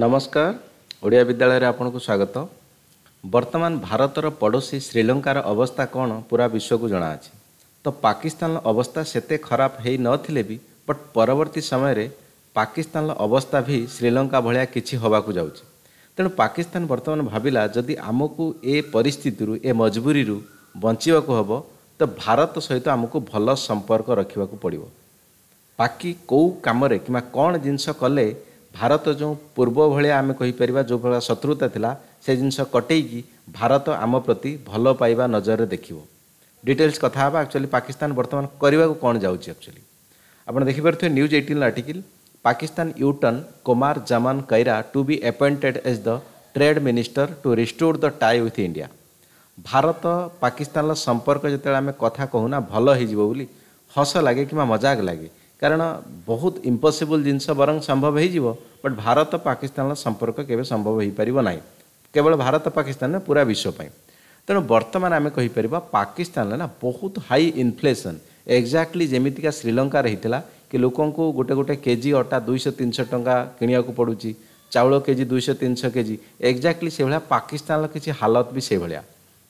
ନମସ୍କାର ଓଡ଼ିଆ ବିଦ୍ୟାଳୟରେ ଆପଣଙ୍କୁ ସ୍ୱାଗତ ବର୍ତ୍ତମାନ ଭାରତର ପଡ଼ୋଶୀ ଶ୍ରୀଲଙ୍କାର ଅବସ୍ଥା କ'ଣ ପୁରା ବିଶ୍ୱକୁ ଜଣାଅଛି ତ ପାକିସ୍ତାନର ଅବସ୍ଥା ସେତେ ଖରାପ ହୋଇନଥିଲେ ବି ବଟ୍ ପରବର୍ତ୍ତୀ ସମୟରେ ପାକିସ୍ତାନର ଅବସ୍ଥା ବି ଶ୍ରୀଲଙ୍କା ଭଳିଆ କିଛି ହେବାକୁ ଯାଉଛି ତେଣୁ ପାକିସ୍ତାନ ବର୍ତ୍ତମାନ ଭାବିଲା ଯଦି ଆମକୁ ଏ ପରିସ୍ଥିତିରୁ ଏ ମଜବୁରୀରୁ ବଞ୍ଚିବାକୁ ହେବ ତ ଭାରତ ସହିତ ଆମକୁ ଭଲ ସମ୍ପର୍କ ରଖିବାକୁ ପଡ଼ିବ ବାକି କେଉଁ କାମରେ କିମ୍ବା କ'ଣ ଜିନିଷ କଲେ ଭାରତ ଯେଉଁ ପୂର୍ବ ଭଳିଆ ଆମେ କହିପାରିବା ଯେଉଁ ଭଳିଆ ଶତ୍ରୁତା ଥିଲା ସେ ଜିନିଷ କଟେଇକି ଭାରତ ଆମ ପ୍ରତି ଭଲ ପାଇବା ନଜରରେ ଦେଖିବ ଡିଟେଲ୍ସ କଥା ହେବା ଆକ୍ଚୁଆଲି ପାକିସ୍ତାନ ବର୍ତ୍ତମାନ କରିବାକୁ କ'ଣ ଯାଉଛି ଆକ୍ଚୁଆଲି ଆପଣ ଦେଖିପାରୁଥିବେ news eighteen article Pakistan U turn Qamar Zaman Kaira to be appointed as the trade minister to restore the tie with India Bharat ପାକିସ୍ତାନର ସମ୍ପର୍କ ଯେତେବେଳେ ଆମେ କଥା କହୁନା ଭଲ ହୋଇଯିବ ବୋଲି ହସ ଲାଗେ କିମ୍ବା ମଜାକ ଲାଗେ କାରଣ ବହୁତ ଇମ୍ପସିବୁଲ୍ ଜିନିଷ ବରଂ ସମ୍ଭବ ହୋଇଯିବ ବଟ୍ ଭାରତ ପାକିସ୍ତାନର ସମ୍ପର୍କ କେବେ ସମ୍ଭବ ହୋଇପାରିବ ନାହିଁ କେବଳ ଭାରତ ପାକିସ୍ତାନ ପୁରା ବିଶ୍ୱ ପାଇଁ ତେଣୁ ବର୍ତ୍ତମାନ ଆମେ କହିପାରିବା ପାକିସ୍ତାନରେ ନା ବହୁତ ହାଇ ଇନଫ୍ଲେସନ୍ ଏକ୍ଜାକ୍ଟଲି ଯେମିତିକା ଶ୍ରୀଲଙ୍କାରେ ହେଇଥିଲା କି ଲୋକଙ୍କୁ ଗୋଟେ ଗୋଟେ କେଜି ଅଟା ଦୁଇଶହ ତିନିଶହ ଟଙ୍କା କିଣିବାକୁ ପଡ଼ୁଛି ଚାଉଳ କେଜି ଦୁଇଶହ ତିନିଶହ କେଜି ଏକ୍ଜାକ୍ଟଲି ସେଭଳିଆ ପାକିସ୍ତାନର କିଛି ହାଲତ ବି ସେଭଳିଆ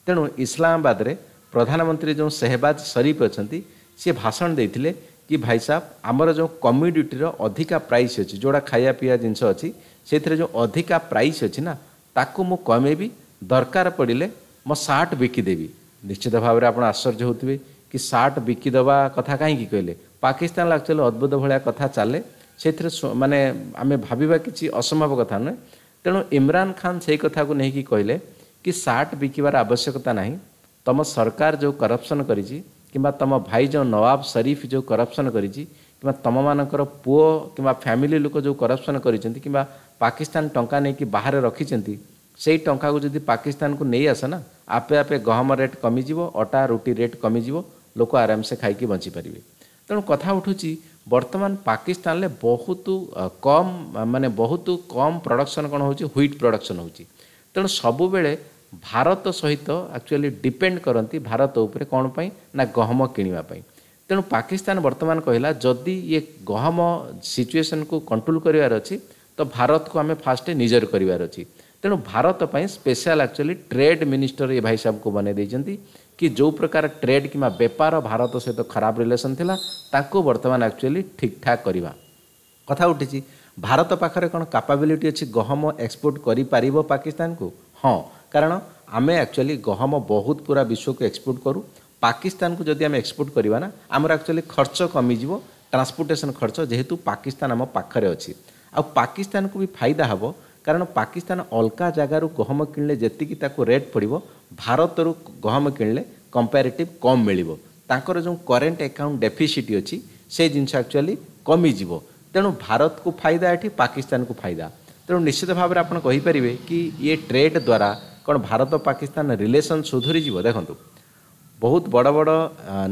ତେଣୁ ଇସଲାମାବାଦରେ ପ୍ରଧାନମନ୍ତ୍ରୀ ଯେଉଁ ସେହବାଜ ସରିଫ ଅଛନ୍ତି ସିଏ ଭାଷଣ ଦେଇଥିଲେ कि भाई साहब आमर जो कम्युनिटी अधिका प्राइस अच्छी जोड़ा खाया पिया जिनस अच्छी से जो अधिका प्राइस अच्छी ना ताको मु कमेबी दरकार पड़े मो सार्ट बिकिदेवी निश्चित भाव में आप आश्चर्य होते कि सार्ट बिकिदे कथ कहीं कहले पाकिस्तान एक्चुअली अद्भुत भाया कथा चले से मानने आम भाविबा कि असंभव कथ नुए तेणु इम्रान खान से कथा को लेकिन कहले कि सार्ट बिकार आवश्यकता ना तुम सरकार जो करपसन कर କିମ୍ବା ତୁମ ଭାଇ ଯେଉଁ ନୱାବ ସରିଫ ଯେଉଁ କରପ୍ସନ୍ କରିଛି କିମ୍ବା ତୁମମାନଙ୍କର ପୁଅ କିମ୍ବା ଫ୍ୟାମିଲି ଲୋକ ଯେଉଁ କରପ୍ସନ୍ କରିଛନ୍ତି କିମ୍ବା ପାକିସ୍ତାନ ଟଙ୍କା ନେଇକି ବାହାରେ ରଖିଛନ୍ତି ସେଇ ଟଙ୍କାକୁ ଯଦି ପାକିସ୍ତାନକୁ ନେଇ ଆସ ନା ଆପେ ଆପେ ଗହମ ରେଟ୍ କମିଯିବ ଅଟା ରୁଟି ରେଟ୍ କମିଯିବ ଲୋକ ଆରାମସେ ଖାଇକି ବଞ୍ଚିପାରିବେ ତେଣୁ କଥା ଉଠୁଛି ବର୍ତ୍ତମାନ ପାକିସ୍ତାନରେ ବହୁତ କମ୍ ମାନେ ବହୁତ କମ୍ ପ୍ରଡ଼କ୍ସନ୍ କ'ଣ ହେଉଛି ହ୍ୱିଟ୍ ପ୍ରଡ଼କ୍ସନ୍ ହେଉଛି ତେଣୁ ସବୁବେଳେ ଭାରତ ସହିତ ଆକ୍ଚୁଆଲି ଡିପେଣ୍ଡ କରନ୍ତି ଭାରତ ଉପରେ କ'ଣ ପାଇଁ ନା ଗହମ କିଣିବା ପାଇଁ ତେଣୁ ପାକିସ୍ତାନ ବର୍ତ୍ତମାନ କହିଲା ଯଦି ଇଏ ଗହମ ସିଚୁଏସନ୍କୁ କଣ୍ଟ୍ରୋଲ୍ କରିବାର ଅଛି ତ ଭାରତକୁ ଆମେ ଫାଷ୍ଟ ନିଜର କରିବାର ଅଛି ତେଣୁ ଭାରତ ପାଇଁ ସ୍ପେଶାଲ ଆକ୍ଚୁଆଲି ଟ୍ରେଡ୍ ମିନିଷ୍ଟର ଏ ଭାଇ ସାହେବଙ୍କୁ ବନେଇ ଦେଇଛନ୍ତି କି ଯେଉଁ ପ୍ରକାର ଟ୍ରେଡ୍ କିମ୍ବା ବେପାର ଭାରତ ସହିତ ଖରାପ ରିଲେସନ୍ ଥିଲା ତାକୁ ବର୍ତ୍ତମାନ ଆକ୍ଚୁଆଲି ଠିକ୍ଠାକ୍ କରିବା କଥା ଉଠିଛି ଭାରତ ପାଖରେ କ'ଣ କାପାବିଲିଟି ଅଛି ଗହମ ଏକ୍ସପୋର୍ଟ କରିପାରିବ ପାକିସ୍ତାନକୁ ହଁ କାରଣ ଆମେ ଆକ୍ଚୁଆଲି ଗହମ ବହୁତ ପୁରା ବିଶ୍ୱକୁ ଏକ୍ସପୋର୍ଟ କରୁ ପାକିସ୍ତାନକୁ ଯଦି ଆମେ ଏକ୍ସପୋର୍ଟ କରିବା ନା ଆମର ଆକ୍ଚୁଆଲି ଖର୍ଚ୍ଚ କମିଯିବ ଟ୍ରାନ୍ସପୋର୍ଟେସନ୍ ଖର୍ଚ୍ଚ ଯେହେତୁ ପାକିସ୍ତାନ ଆମ ପାଖରେ ଅଛି ଆଉ ପାକିସ୍ତାନକୁ ବି ଫାଇଦା ହେବ କାରଣ ପାକିସ୍ତାନ ଅଲଗା ଜାଗାରୁ ଗହମ କିଣିଲେ ଯେତିକି ତାକୁ ରେଟ୍ ପଡ଼ିବ ଭାରତରୁ ଗହମ କିଣିଲେ କମ୍ପାରିଟିଭ୍ କମ୍ ମିଳିବ ତାଙ୍କର ଯେଉଁ କରେଣ୍ଟ ଆକାଉଣ୍ଟ ଡେଫିସିଟ୍ ଅଛି ସେ ଜିନିଷ ଆକ୍ଚୁଆଲି କମିଯିବ ତେଣୁ ଭାରତକୁ ଫାଇଦା ଏଠି ପାକିସ୍ତାନକୁ ଫାଇଦା ତେଣୁ ନିଶ୍ଚିତ ଭାବରେ ଆପଣ କହିପାରିବେ କି ଇଏ ଟ୍ରେଡ୍ ଦ୍ୱାରା କ'ଣ ଭାରତ ପାକିସ୍ତାନ ରିଲେସନ୍ ସୁଧୁରିଯିବ ଦେଖନ୍ତୁ ବହୁତ ବଡ଼ ବଡ଼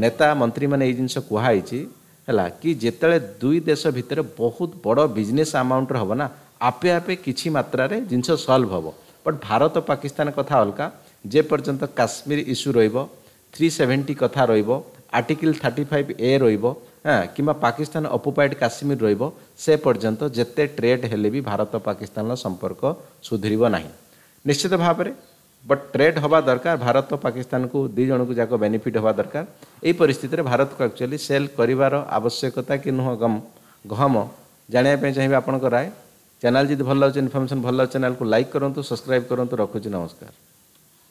ନେତା ମନ୍ତ୍ରୀମାନେ ଏଇ ଜିନିଷ କୁହାହେଇଛି ହେଲା କି ଯେତେବେଳେ ଦୁଇ ଦେଶ ଭିତରେ ବହୁତ ବଡ଼ ବିଜନେସ୍ ଆମାଉଣ୍ଟର ହେବ ନା ଆପେ ଆପେ କିଛି ମାତ୍ରାରେ ଜିନିଷ ସଲ୍ଭ ହେବ ବଟ୍ ଭାରତ ପାକିସ୍ତାନ କଥା ଅଲଗା ଯେପର୍ଯ୍ୟନ୍ତ କାଶ୍ମୀର ଇସ୍ୟୁ ରହିବ ଥ୍ରୀ ସେଭେଣ୍ଟି କଥା ରହିବ ଆର୍ଟିକିଲ୍ ଥାର୍ଟି ଫାଇଭ୍ ଏ ରହିବ କିମ୍ବା ପାକିସ୍ତାନ ଅପୋପାଇଡ଼୍ କାଶ୍ମୀର ରହିବ ସେ ପର୍ଯ୍ୟନ୍ତ ଯେତେ ଟ୍ରେଡ୍ ହେଲେ ବି ଭାରତ ପାକିସ୍ତାନର ସମ୍ପର୍କ ସୁଧୁରିବ ନାହିଁ निश्चित भाव में बट ट्रेड हवा दरकार भारत और पाकिस्तान को दीज को जाक बेनिफिट हवा दरकार यही परिस्थिति में भारत को एक्चुअली सेल कर आवश्यकता कि नुह गहम जाना चाहिए आपंकर राय चैनल जी भल लगे इनफर्मेशन भल लगे चैनल को लाइक करूँ सब्सक्राइब करूँ रखुच नमस्कार